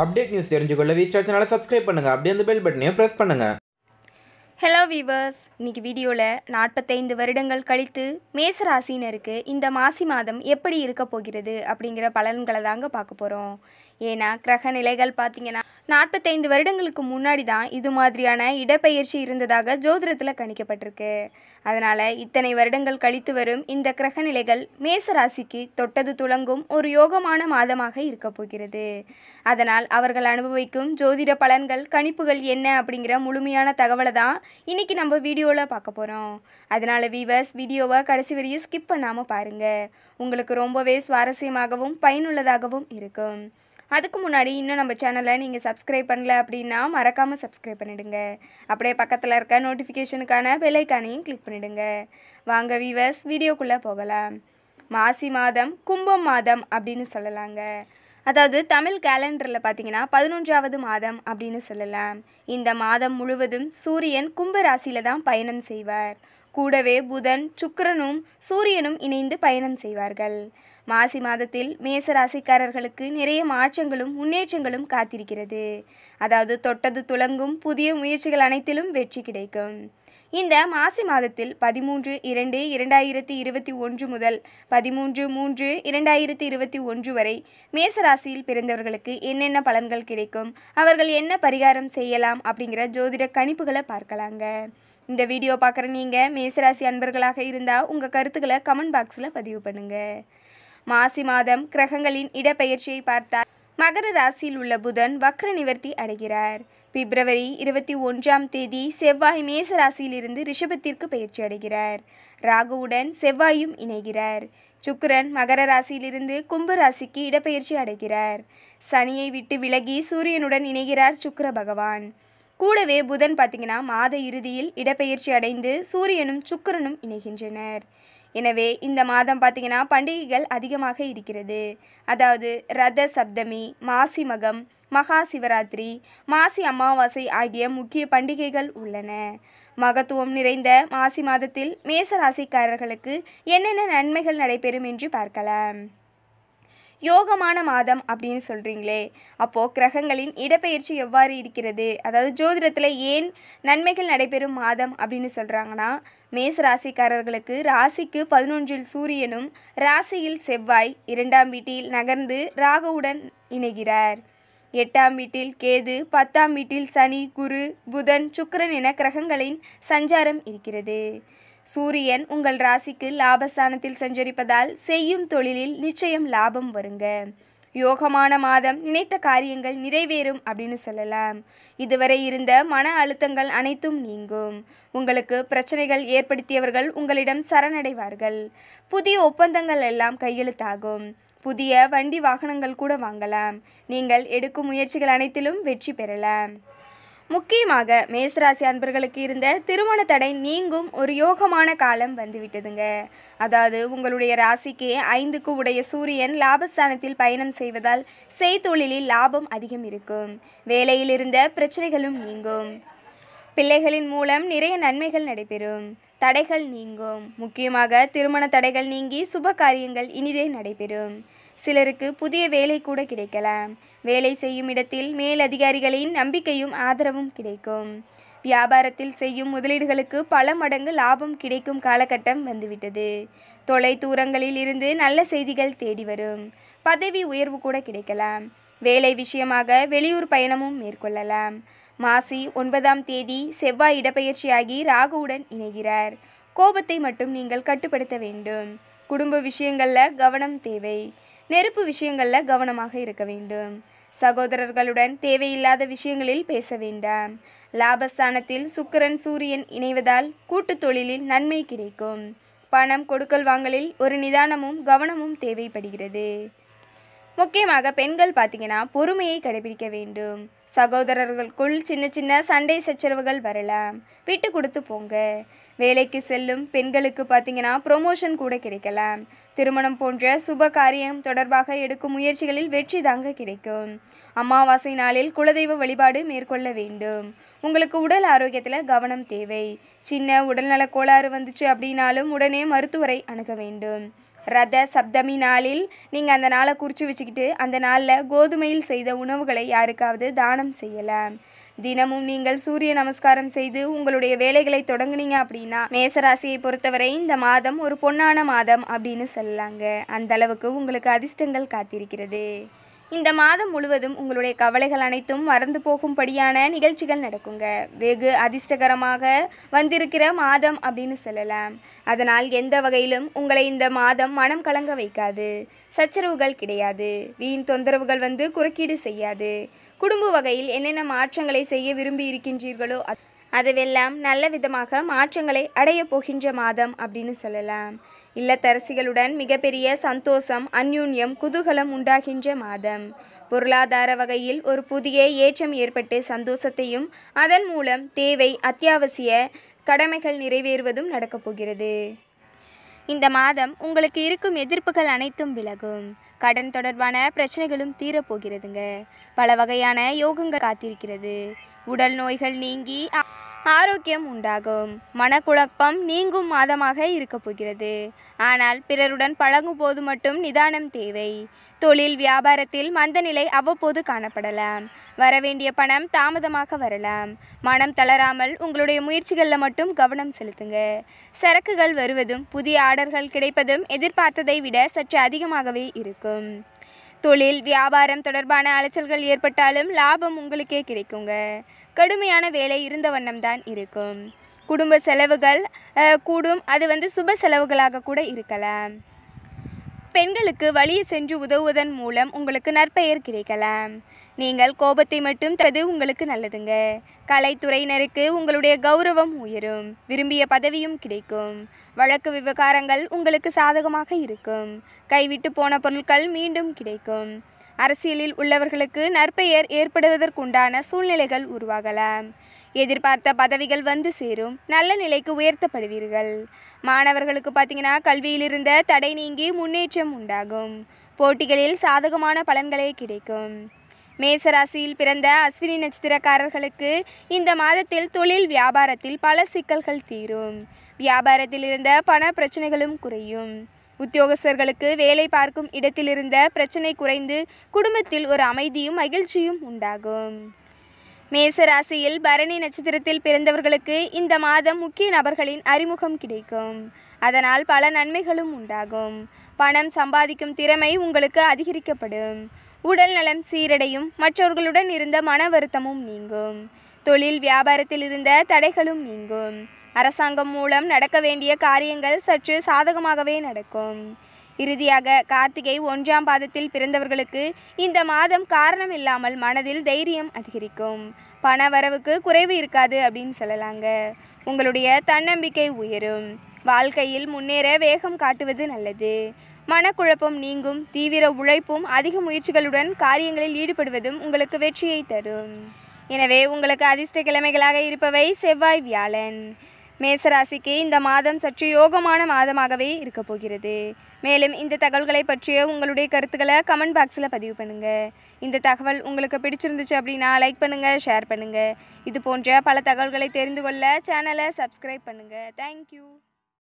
update news தெரிஞ்சுக்கொள்ள வி சேனலை சப்ஸ்கிரைப் பண்ணுங்கள் அப்படியே அந்த பெல் பட்டனையும் ப்ரெஸ் பண்ணுங்கள் ஹலோ வீவர்ஸ் இன்றைக்கி வீடியோவில் நாற்பத்தைந்து வருடங்கள் கழித்து மேசராசினருக்கு இந்த மாசி மாதம் எப்படி இருக்க போகிறது அப்படிங்கிற பலன்களை தாங்க பார்க்க போகிறோம் ஏன்னா கிரக நிலைகள் பார்த்தீங்கன்னா நாற்பத்தைந்து வருடங்களுக்கு முன்னாடி தான் இது மாதிரியான இடப்பெயர்ச்சி இருந்ததாக ஜோதிடத்தில் கணிக்கப்பட்டிருக்கு அதனால் இத்தனை வருடங்கள் கழித்து வரும் இந்த கிரக நிலைகள் மேசராசிக்கு தொட்டது துளங்கும் ஒரு யோகமான மாதமாக இருக்க போகிறது அதனால் அவர்கள் அனுபவிக்கும் ஜோதிட பலன்கள் கணிப்புகள் என்ன அப்படிங்கிற முழுமையான தகவலை தான் இன்றைக்கி நம்ம வீடியோவில் பார்க்க போகிறோம் அதனால் வீவர்ஸ் வீடியோவை கடைசி வரையும் ஸ்கிப் பண்ணாமல் பாருங்கள் உங்களுக்கு ரொம்பவே சுவாரஸ்யமாகவும் பயனுள்ளதாகவும் இருக்கும் அதுக்கு முன்னாடி இன்னும் நம்ம சேனலை நீங்கள் சப்ஸ்கிரைப் பண்ணல அப்படின்னா மறக்காமல் சப்ஸ்கிரைப் பண்ணிவிடுங்க அப்படியே பக்கத்தில் இருக்க நோட்டிஃபிகேஷனுக்கான பெல்லைக்கானையும் கிளிக் பண்ணிவிடுங்க வாங்க வீவர்ஸ் வீடியோக்குள்ளே போகலாம் மாசி மாதம் கும்பம் மாதம் அப்படின்னு சொல்லலாங்க அதாவது தமிழ் கேலண்டரில் பார்த்தீங்கன்னா பதினொன்றாவது மாதம் அப்படின்னு சொல்லலாம் இந்த மாதம் முழுவதும் சூரியன் கும்ப ராசியில் தான் பயணம் செய்வார் கூடவே புதன் சுக்கரனும் சூரியனும் இணைந்து பயணம் செய்வார்கள் மாசி மாதத்தில் மேச ராசிக்காரர்களுக்கு நிறைய மாற்றங்களும் முன்னேற்றங்களும் காத்திருக்கிறது அதாவது தொட்டது துளங்கும் புதிய முயற்சிகள் அனைத்திலும் வெற்றி கிடைக்கும் இந்த மாசி மாதத்தில் பதிமூன்று இரண்டு இரண்டாயிரத்தி இருபத்தி ஒன்று முதல் பதிமூன்று மூன்று இரண்டாயிரத்தி இருபத்தி ஒன்று வரை மேசராசியில் பிறந்தவர்களுக்கு என்னென்ன பலன்கள் கிடைக்கும் அவர்கள் என்ன பரிகாரம் செய்யலாம் அப்படிங்கிற ஜோதிட கணிப்புகளை பார்க்கலாங்க இந்த வீடியோ பார்க்குற நீங்கள் மேசராசி அன்பர்களாக இருந்தால் உங்கள் கருத்துக்களை கமெண்ட் பாக்ஸில் பதிவு பண்ணுங்கள் மாசி மாதம் கிரகங்களின் இடப்பெயர்ச்சியை பார்த்தார் மகர ராசியில் உள்ள புதன் வக்ர நிவர்த்தி அடைகிறார் பிப்ரவரி இருபத்தி ஒன்றாம் தேதி செவ்வாய் மேச ராசியிலிருந்து ரிஷபத்திற்கு பயிற்சி அடைகிறார் ராகுவுடன் செவ்வாயும் இணைகிறார் சுக்கரன் மகர ராசியிலிருந்து கும்ப ராசிக்கு இடப்பெயர்ச்சி அடைகிறார் சனியை விட்டு விலகி சூரியனுடன் இணைகிறார் சுக்கர பகவான் கூடவே புதன் பார்த்தீங்கன்னா மாத இறுதியில் இடப்பெயர்ச்சி அடைந்து சூரியனும் சுக்கரனும் இணைகின்றனர் எனவே இந்த மாதம் பார்த்திங்கன்னா பண்டிகைகள் அதிகமாக இருக்கிறது அதாவது ரத சப்தமி மாசி மகம் மகா சிவராத்திரி மாசி அமாவாசை ஆகிய முக்கிய பண்டிகைகள் உள்ளன மகத்துவம் நிறைந்த மாசி மாதத்தில் மேச என்னென்ன நன்மைகள் நடைபெறும் என்று பார்க்கலாம் யோகமான மாதம் அப்படின்னு சொல்கிறீங்களே அப்போது கிரகங்களின் இடப்பெயர்ச்சி எவ்வாறு இருக்கிறது அதாவது ஜோதிடத்தில் ஏன் நன்மைகள் நடைபெறும் மாதம் அப்படின்னு சொல்கிறாங்கன்னா மேஸ் ராசிக்காரர்களுக்கு ராசிக்கு பதினொன்றில் சூரியனும் ராசியில் செவ்வாய் இரண்டாம் வீட்டில் நகர்ந்து ராகுவுடன் இணைகிறார் எட்டாம் வீட்டில் கேது பத்தாம் வீட்டில் சனி குரு புதன் சுக்கரன் என கிரகங்களின் சஞ்சாரம் இருக்கிறது சூரியன் உங்கள் ராசிக்கு லாபஸ்தானத்தில் சஞ்சரிப்பதால் செய்யும் தொழிலில் நிச்சயம் லாபம் வருங்க யோகமான மாதம் நினைத்த காரியங்கள் நிறைவேறும் அப்படின்னு சொல்லலாம் இதுவரை இருந்த மன அழுத்தங்கள் அனைத்தும் நீங்கும் உங்களுக்கு பிரச்சனைகள் ஏற்படுத்தியவர்கள் உங்களிடம் சரணடைவார்கள் புதிய ஒப்பந்தங்கள் எல்லாம் கையெழுத்தாகும் புதிய வண்டி வாகனங்கள் கூட வாங்கலாம் நீங்கள் எடுக்கும் முயற்சிகள் அனைத்திலும் வெற்றி பெறலாம் முக்கியமாக மேசராசி அன்பர்களுக்கு இருந்த திருமண தடை நீங்கும் ஒரு யோகமான காலம் வந்துவிட்டதுங்க அதாவது உங்களுடைய ராசிக்கு ஐந்துக்கு உடைய சூரியன் லாபஸ்தானத்தில் பயணம் செய்வதால் செய்தொழிலில் லாபம் அதிகம் இருக்கும் வேலையில் இருந்த பிரச்சனைகளும் நீங்கும் பிள்ளைகளின் மூலம் நிறைய நன்மைகள் நடைபெறும் தடைகள் நீங்கும் முக்கியமாக திருமண தடைகள் நீங்கி சுப காரியங்கள் இனிதே நடைபெறும் சிலருக்கு புதிய வேலை கூட கிடைக்கலாம் வேலை செய்யும் இடத்தில் மேலதிகாரிகளின் நம்பிக்கையும் ஆதரவும் கிடைக்கும் வியாபாரத்தில் செய்யும் முதலீடுகளுக்கு பல மடங்கு லாபம் கிடைக்கும் காலகட்டம் வந்துவிட்டது தொலை தூரங்களில் இருந்து நல்ல செய்திகள் தேடி வரும் பதவி உயர்வு கூட கிடைக்கலாம் வேலை விஷயமாக வெளியூர் பயணமும் மேற்கொள்ளலாம் மாசி ஒன்பதாம் தேதி செவ்வாய் இடப்பெயர்ச்சியாகி ராகுவுடன் இணைகிறார் கோபத்தை மட்டும் நீங்கள் கட்டுப்படுத்த வேண்டும் குடும்ப விஷயங்களில் கவனம் தேவை நெருப்பு விஷயங்களில் கவனமாக இருக்க வேண்டும் சகோதரர்களுடன் தேவையில்லாத விஷயங்களில் பேச வேண்டாம் லாபஸ்தானத்தில் சுக்கரன் சூரியன் இணைவதால் கூட்டு தொழிலில் நன்மை கிடைக்கும் பணம் கொடுக்கல் வாங்கலில் ஒரு நிதானமும் கவனமும் தேவைப்படுகிறது முக்கியமாக பெண்கள் பார்த்திங்கன்னா பொறுமையை கடைபிடிக்க வேண்டும் சகோதரர்களுக்குள் சின்ன சின்ன சண்டை சச்சரவுகள் வரலாம் விட்டு கொடுத்து போங்க வேலைக்கு செல்லும் பெண்களுக்கு பார்த்தீங்கன்னா ப்ரொமோஷன் கூட கிடைக்கலாம் திருமணம் போன்ற சுப காரியம் தொடர்பாக எடுக்கும் முயற்சிகளில் வெற்றி தாங்க கிடைக்கும் அமாவாசை நாளில் குலதெய்வ வழிபாடு மேற்கொள்ள வேண்டும் உங்களுக்கு உடல் ஆரோக்கியத்தில் கவனம் தேவை சின்ன உடல்நல கோளாறு வந்துச்சு அப்படின்னாலும் உடனே மருத்துவரை அணுக வேண்டும் ரத சப்தமி நாளில் நீங்கள் அந்த நாளை குறித்து வச்சுக்கிட்டு அந்த நாளில் கோதுமையில் செய்த உணவுகளை யாருக்காவது தானம் செய்யலாம் தினமும் நீங்கள் சூரிய நமஸ்காரம் செய்து உங்களுடைய வேலைகளை தொடங்குனீங்க அப்படின்னா மேசராசியை பொறுத்தவரை இந்த மாதம் ஒரு பொன்னான மாதம் அப்படின்னு சொல்லலாங்க அந்த அளவுக்கு உங்களுக்கு அதிர்ஷ்டங்கள் காத்திருக்கிறது இந்த மாதம் முழுவதும் உங்களுடைய கவலைகள் அனைத்தும் மறந்து போகும்படியான நிகழ்ச்சிகள் நடக்குங்க வெகு அதிர்ஷ்டகரமாக வந்திருக்கிற மாதம் அப்படின்னு சொல்லலாம் அதனால் எந்த வகையிலும் உங்களை இந்த மாதம் மனம் கலங்க வைக்காது சச்சரவுகள் கிடையாது வீண் தொந்தரவுகள் வந்து குறுக்கீடு செய்யாது குடும்ப வகையில் என்னென்ன மாற்றங்களை செய்ய விரும்பி இருக்கின்றீர்களோ அதுவெல்லாம் நல்ல விதமாக மாற்றங்களை அடைய போகின்ற மாதம் அப்படின்னு சொல்லலாம் இல்லத்தரசிகளுடன் மிகப்பெரிய சந்தோஷம் அந்யூன்யம் குதூகலம் உண்டாகின்ற மாதம் பொருளாதார வகையில் ஒரு புதிய ஏற்றம் ஏற்பட்டு சந்தோஷத்தையும் அதன் மூலம் தேவை அத்தியாவசிய கடமைகள் நிறைவேறுவதும் நடக்கப் போகிறது இந்த மாதம் உங்களுக்கு இருக்கும் எதிர்ப்புகள் அனைத்தும் விலகும் கடன் தொடர்பான பிரச்சனைகளும் தீரப்போகிறதுங்க பல வகையான யோகங்கள் காத்திருக்கிறது உடல் நோய்கள் நீங்கி ஆரோக்கியம் உண்டாகும் மனக்குழப்பம் நீங்கும் மாதமாக இருக்கப் போகிறது ஆனால் பிறருடன் பழங்கும் போது மட்டும் நிதானம் தேவை தொழில் வியாபாரத்தில் மந்தநிலை அவ்வப்போது காணப்படலாம் வரவேண்டிய பணம் தாமதமாக வரலாம் மனம் தளராமல் உங்களுடைய முயற்சிகளில் மட்டும் கவனம் செலுத்துங்க சரக்குகள் வருவதும் புதிய ஆர்டர்கள் கிடைப்பதும் எதிர்பார்த்ததை விட சற்று அதிகமாகவே இருக்கும் தொழில் வியாபாரம் தொடர்பான அலைச்சல்கள் ஏற்பட்டாலும் லாபம் உங்களுக்கே கிடைக்குங்க கடுமையான வேலை இருந்த வண்ணம்தான் இருக்கும் குடும்ப செலவுகள் கூடும் அது வந்து சுப செலவுகளாக கூட இருக்கலாம் பெண்களுக்கு வழியை சென்று உதவுவதன் மூலம் உங்களுக்கு நற்பெயர் கிடைக்கலாம் நீங்கள் கோபத்தை மட்டும் தது உங்களுக்கு நல்லதுங்க கலைத்துறையினருக்கு உங்களுடைய கௌரவம் உயரும் விரும்பிய பதவியும் கிடைக்கும் வழக்கு விவகாரங்கள் உங்களுக்கு சாதகமாக இருக்கும் கைவிட்டு போன பொருட்கள் மீண்டும் கிடைக்கும் அரசியலில் உள்ளவர்களுக்கு நற்பெயர் ஏற்படுவதற்குண்டான சூழ்நிலைகள் உருவாகலாம் எதிர்பார்த்த பதவிகள் வந்து சேரும் நல்ல நிலைக்கு உயர்த்தப்படுவீர்கள் மாணவர்களுக்கு பார்த்தீங்கன்னா கல்வியில் இருந்த தடை நீங்கி முன்னேற்றம் உண்டாகும் போட்டிகளில் சாதகமான பலன்களே கிடைக்கும் மேசராசியில் பிறந்த அஸ்வினி நட்சத்திரக்காரர்களுக்கு இந்த மாதத்தில் தொழில் வியாபாரத்தில் பல சிக்கல்கள் தீரும் வியாபாரத்தில் இருந்த பண பிரச்சனைகளும் குறையும் உத்தியோகஸ்தர்களுக்கு வேலை பார்க்கும் இடத்திலிருந்த பிரச்சனை குறைந்து குடும்பத்தில் ஒரு அமைதியும் மகிழ்ச்சியும் உண்டாகும் மேசராசியில் பரணி நட்சத்திரத்தில் பிறந்தவர்களுக்கு இந்த மாதம் முக்கிய நபர்களின் அறிமுகம் கிடைக்கும் அதனால் பல நன்மைகளும் உண்டாகும் பணம் சம்பாதிக்கும் திறமை உங்களுக்கு அதிகரிக்கப்படும் உடல் நலம் சீரடையும் மற்றவர்களுடன் இருந்த மன வருத்தமும் நீங்கும் தொழில் வியாபாரத்தில் இருந்த தடைகளும் நீங்கும் அரசாங்கம் மூலம் நடக்க வேண்டிய காரியங்கள் சற்று சாதகமாகவே நடக்கும் இறுதியாக கார்த்திகை ஒன்றாம் பாதத்தில் பிறந்தவர்களுக்கு இந்த மாதம் காரணம் இல்லாமல் மனதில் தைரியம் அதிகரிக்கும் பண வரவுக்கு குறைவு இருக்காது அப்படின்னு சொல்லலாங்க உங்களுடைய தன்னம்பிக்கை உயரும் வாழ்க்கையில் முன்னேற வேகம் காட்டுவது நல்லது மனக்குழப்பம் நீங்கும் தீவிர உழைப்பும் அதிக முயற்சிகளுடன் காரியங்களில் ஈடுபடுவதும் உங்களுக்கு வெற்றியை தரும் எனவே உங்களுக்கு அதிர்ஷ்ட கிழமைகளாக இருப்பவை செவ்வாய் வியாழன் மேசராசிக்கு இந்த மாதம் சற்று யோகமான மாதமாகவே இருக்க போகிறது மேலும் இந்த தகவல்களை பற்றிய உங்களுடைய கருத்துக்களை கமெண்ட் பாக்ஸில் பதிவு பண்ணுங்கள் இந்த தகவல் உங்களுக்கு பிடிச்சிருந்துச்சு அப்படின்னா லைக் பண்ணுங்கள் ஷேர் பண்ணுங்கள் இது போன்ற பல தகவல்களை தெரிந்து கொள்ள சேனலை சப்ஸ்கிரைப் பண்ணுங்கள் தேங்க்யூ